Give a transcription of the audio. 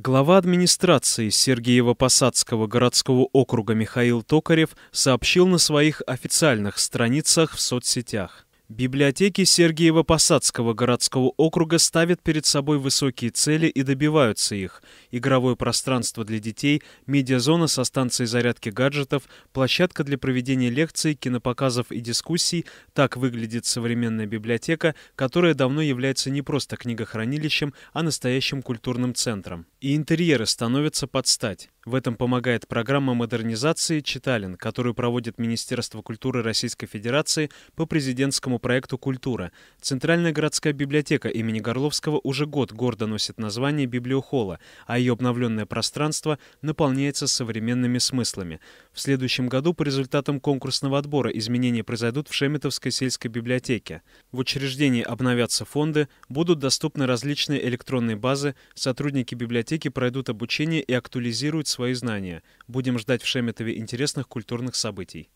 Глава администрации Сергеева посадского городского округа Михаил Токарев сообщил на своих официальных страницах в соцсетях. Библиотеки Сергиева-Посадского городского округа ставят перед собой высокие цели и добиваются их. Игровое пространство для детей, медиазона со станцией зарядки гаджетов, площадка для проведения лекций, кинопоказов и дискуссий – так выглядит современная библиотека, которая давно является не просто книгохранилищем, а настоящим культурным центром. И интерьеры становятся под стать. В этом помогает программа модернизации «Читалин», которую проводит Министерство культуры Российской Федерации по президентскому проекту «Культура». Центральная городская библиотека имени Горловского уже год гордо носит название «Библиохола», а ее обновленное пространство наполняется современными смыслами. В следующем году по результатам конкурсного отбора изменения произойдут в Шеметовской сельской библиотеке. В учреждении обновятся фонды, будут доступны различные электронные базы, сотрудники библиотеки пройдут обучение и актуализируют свои знания. Будем ждать в Шеметове интересных культурных событий.